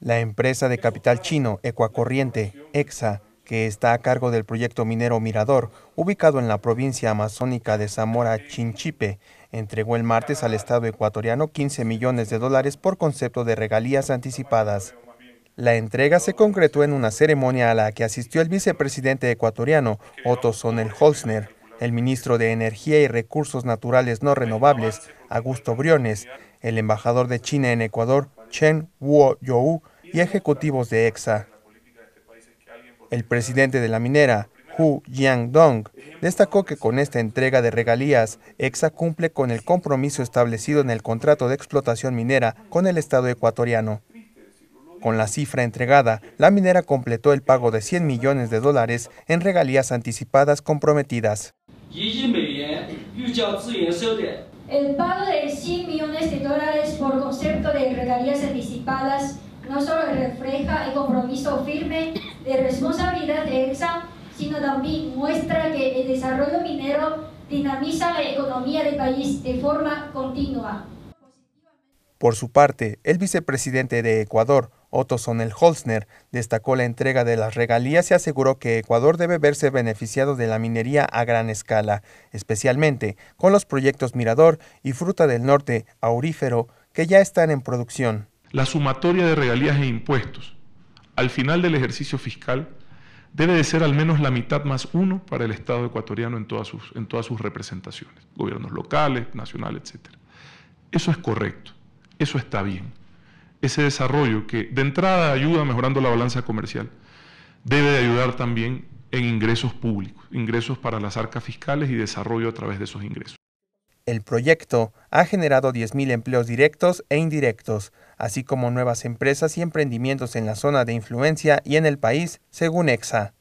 La empresa de capital chino Ecuacorriente, EXA, que está a cargo del proyecto minero Mirador, ubicado en la provincia amazónica de Zamora Chinchipe, entregó el martes al Estado ecuatoriano 15 millones de dólares por concepto de regalías anticipadas. La entrega se concretó en una ceremonia a la que asistió el vicepresidente ecuatoriano Otto Sonel Holzner, el ministro de Energía y Recursos Naturales No Renovables, Augusto Briones, el embajador de China en Ecuador, Chen Wuo you y ejecutivos de EXA. El presidente de la minera, Hu Dong destacó que con esta entrega de regalías, EXA cumple con el compromiso establecido en el contrato de explotación minera con el Estado ecuatoriano. Con la cifra entregada, la minera completó el pago de 100 millones de dólares en regalías anticipadas comprometidas. El pago de 100 millones de dólares por concepto de regalías anticipadas no solo refleja el compromiso firme de responsabilidad de EXA, sino también muestra que el desarrollo minero dinamiza la economía del país de forma continua. Por su parte, el vicepresidente de Ecuador, Otto Sonel-Holzner destacó la entrega de las regalías y aseguró que Ecuador debe verse beneficiado de la minería a gran escala, especialmente con los proyectos Mirador y Fruta del Norte Aurífero que ya están en producción. La sumatoria de regalías e impuestos al final del ejercicio fiscal debe de ser al menos la mitad más uno para el Estado ecuatoriano en todas sus, representaciones, gobiernos locales, nacionales, etc. Eso es correcto, eso está bien ese desarrollo que de entrada ayuda mejorando la balanza comercial, debe de ayudar también en ingresos públicos, ingresos para las arcas fiscales y desarrollo a través de esos ingresos. El proyecto ha generado 10.000 empleos directos e indirectos, así como nuevas empresas y emprendimientos en la zona de influencia y en el país, según EXA.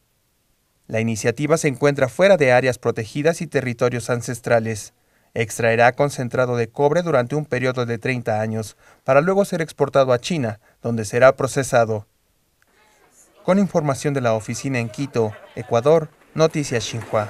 La iniciativa se encuentra fuera de áreas protegidas y territorios ancestrales. Extraerá concentrado de cobre durante un periodo de 30 años, para luego ser exportado a China, donde será procesado. Con información de la oficina en Quito, Ecuador, Noticias Xinhua.